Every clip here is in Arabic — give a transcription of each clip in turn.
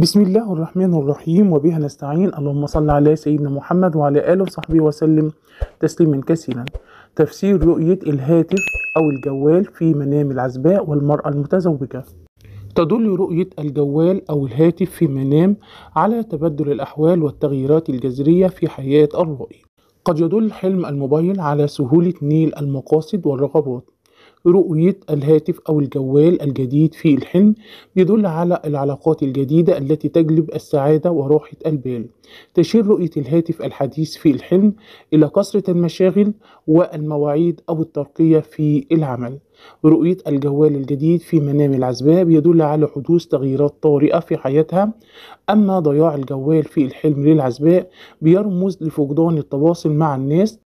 بسم الله الرحمن الرحيم وبها نستعين اللهم صل على سيدنا محمد وعلى آله وصحبه وسلم تسليما كثيرا تفسير رؤية الهاتف أو الجوال في منام العزباء والمرأة المتزوجة تدل رؤية الجوال أو الهاتف في منام على تبدل الأحوال والتغييرات الجذرية في حياة الرائي قد يدل حلم الموبايل على سهولة نيل المقاصد والرغبات رؤية الهاتف أو الجوال الجديد في الحلم يدل على العلاقات الجديدة التي تجلب السعادة وراحة البال تشير رؤية الهاتف الحديث في الحلم إلى كثرة المشاغل والمواعيد أو الترقية في العمل رؤية الجوال الجديد في منام العزباء يدل على حدوث تغييرات طارئة في حياتها أما ضياع الجوال في الحلم للعزباء بيرمز لفقدان التواصل مع الناس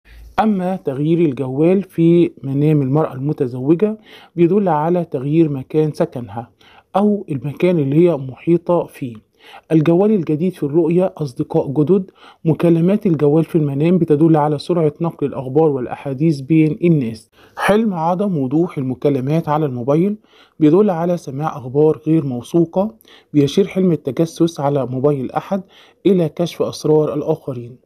أما تغيير الجوال في منام المرأة المتزوجة بيدل على تغيير مكان سكنها أو المكان اللي هي محيطة فيه الجوال الجديد في الرؤية أصدقاء جدد مكالمات الجوال في المنام بتدل على سرعة نقل الأخبار والأحاديث بين الناس حلم عدم وضوح المكالمات على الموبايل بيدل على سماع أخبار غير موثوقة بيشير حلم التجسس على موبايل أحد إلى كشف أسرار الآخرين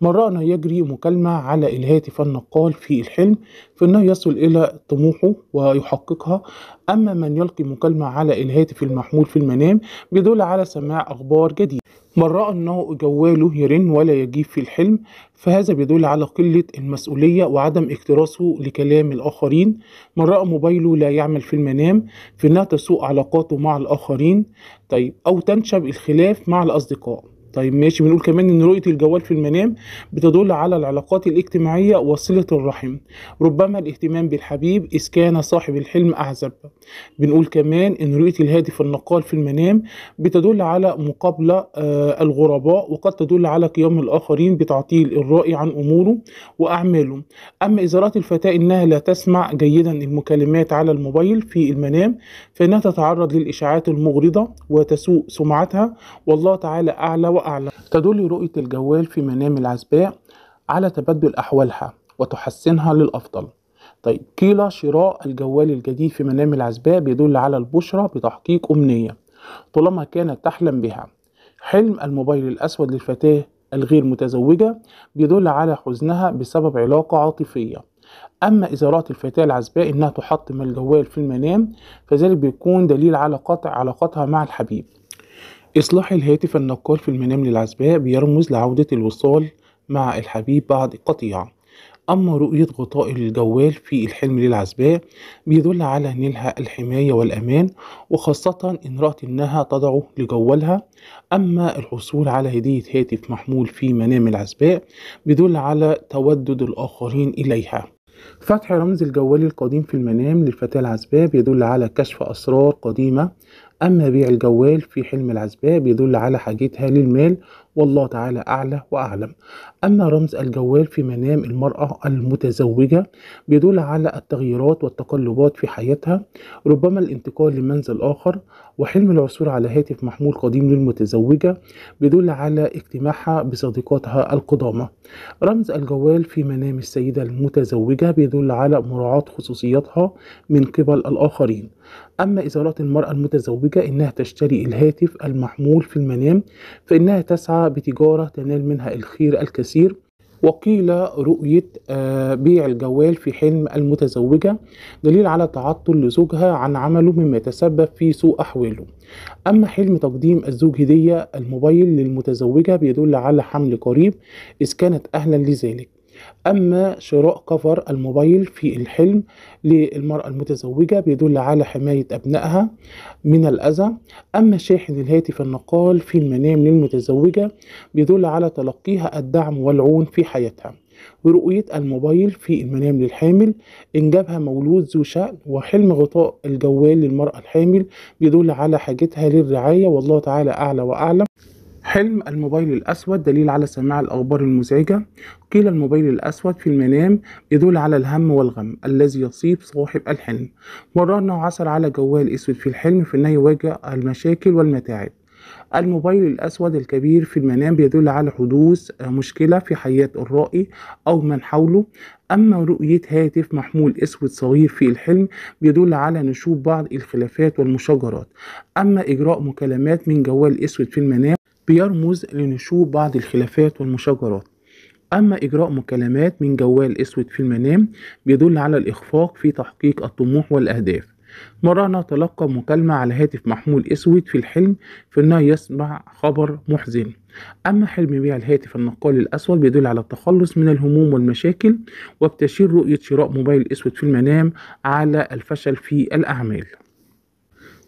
مرأنا يجري مكالمة على الهاتف النقال في الحلم فإنه يصل إلى طموحه ويحققها أما من يلقي مكالمة على الهاتف المحمول في المنام بدل على سماع أخبار جديدة من رأى أنه جواله يرن ولا يجيب في الحلم فهذا بيدل على قلة المسؤولية وعدم اكتراسه لكلام الآخرين من رأى موبايله لا يعمل في المنام فإنها تسوء علاقاته مع الآخرين طيب أو تنشب الخلاف مع الأصدقاء طيب ماشي بنقول كمان ان رؤيه الجوال في المنام بتدل على العلاقات الاجتماعيه وصله الرحم ربما الاهتمام بالحبيب اذ كان صاحب الحلم اعزب بنقول كمان ان رؤيه الهاتف النقال في المنام بتدل على مقابله آه الغرباء وقد تدل على قيام الاخرين بتعطيل الرأي عن اموره واعماله اما اذا رات الفتاه انها لا تسمع جيدا المكالمات على الموبايل في المنام فانها تتعرض للاشاعات المغرضه وتسوء سمعتها والله تعالى اعلى وأعلى تدل رؤية الجوال في منام العزباء على تبدل أحوالها وتحسنها للأفضل طيب قيل شراء الجوال الجديد في منام العزباء بيدل على البشرة بتحقيق أمنية طالما كانت تحلم بها حلم الموبايل الأسود للفتاة الغير متزوجة بيدل على حزنها بسبب علاقة عاطفية أما إذا رأت الفتاة العزباء إنها تحطم الجوال في المنام فذلك بيكون دليل على قطع علاقتها مع الحبيب إصلاح الهاتف النقال في المنام للعزباء بيرمز لعودة الوصال مع الحبيب بعد قطيع أما رؤية غطاء الجوال في الحلم للعزباء بيدل على نيلها الحماية والأمان وخاصة إن رأت إنها تضعه لجوالها أما الحصول على هدية هاتف محمول في منام العزباء بيدل على تودد الآخرين إليها فتح رمز الجوال القديم في المنام للفتاة العزباء بيدل على كشف أسرار قديمة أما بيع الجوال في حلم العزباء بيدل على حاجتها للمال والله تعالى أعلى وأعلم أما رمز الجوال في منام المرأة المتزوجة بيدل على التغييرات والتقلبات في حياتها ربما الانتقال لمنزل آخر وحلم العثور على هاتف محمول قديم للمتزوجة بيدل على اجتماعها بصديقاتها القدامى رمز الجوال في منام السيدة المتزوجة بيدل على مراعاة خصوصياتها من قبل الآخرين أما إذا رأت المرأة المتزوجة إنها تشتري الهاتف المحمول في المنام فإنها تسعى بتجارة تنال منها الخير الكثير وقيل رؤية آه، بيع الجوال في حلم المتزوجة دليل على تعطل لزوجها عن عمله مما يتسبب في سوء أحواله أما حلم تقديم الزوج هدية الموبايل للمتزوجة بيدل على حمل قريب إذ كانت أهلا لذلك أما شراء كفر الموبايل في الحلم للمرأة المتزوجة بيدل على حماية أبنائها من الأذى أما شاحن الهاتف النقال في المنام للمتزوجة بيدل على تلقيها الدعم والعون في حياتها ورؤية الموبايل في المنام للحامل إنجابها مولود ذو شأن وحلم غطاء الجوال للمرأة الحامل بيدل على حاجتها للرعاية والله تعالى أعلى وأعلم حلم الموبايل الأسود دليل على سماع الأخبار المزعجة قيل الموبايل الأسود في المنام يدل على الهم والغم الذي يصيب صاحب الحلم مررنا وعثر على جوال أسود في الحلم في أنه يواجه المشاكل والمتاعب الموبايل الأسود الكبير في المنام بيدل على حدوث آه، مشكلة في حياة الرائي أو من حوله أما رؤية هاتف محمول أسود صغير في الحلم بيدل على نشوب بعض الخلافات والمشاجرات أما إجراء مكالمات من جوال أسود في المنام بيرمز لنشوء بعض الخلافات والمشاجرات أما إجراء مكالمات من جوال أسود في المنام بيدل على الإخفاق في تحقيق الطموح والأهداف مرة تلقى مكالمة على هاتف محمول أسود في الحلم في أنه يسمع خبر محزن أما حلم بيع الهاتف النقال الأسود بيدل على التخلص من الهموم والمشاكل وبتشير رؤية شراء موبايل أسود في المنام على الفشل في الأعمال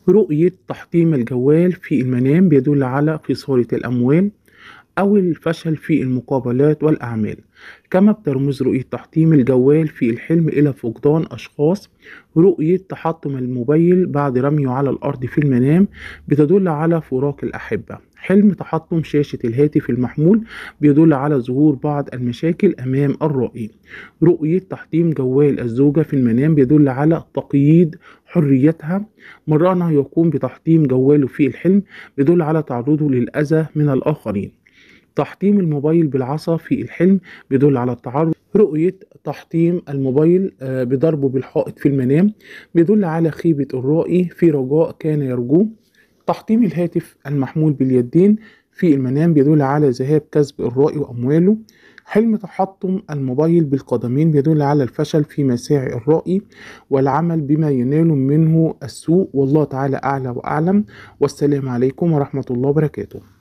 رؤية تحطيم الجوال في المنام بيدل على خسارة الأموال أو الفشل في المقابلات والأعمال كما بترمز رؤية تحطيم الجوال في الحلم إلى فقدان أشخاص رؤية تحطم الموبايل بعد رميه على الأرض في المنام بتدل على فراق الأحبة حلم تحطم شاشة الهاتف المحمول بيدل على ظهور بعض المشاكل أمام الرأي رؤية تحطيم جوال الزوجة في المنام بيدل على تقييد حريتها مرانها يقوم بتحطيم جواله في الحلم بيدل على تعرضه للأذى من الآخرين تحطيم الموبايل بالعصا في الحلم بيدل على التعرض رؤية تحطيم الموبايل آه، بضربه بالحائط في المنام بيدل على خيبة الرائي في رجاء كان يرجوه تحطيم الهاتف المحمول باليدين في المنام بيدل على ذهاب كسب الرائي وأمواله حلم تحطم الموبايل بالقدمين بيدل على الفشل في مساعي الرائي والعمل بما ينال منه السوء والله تعالى أعلى وأعلم والسلام عليكم ورحمة الله وبركاته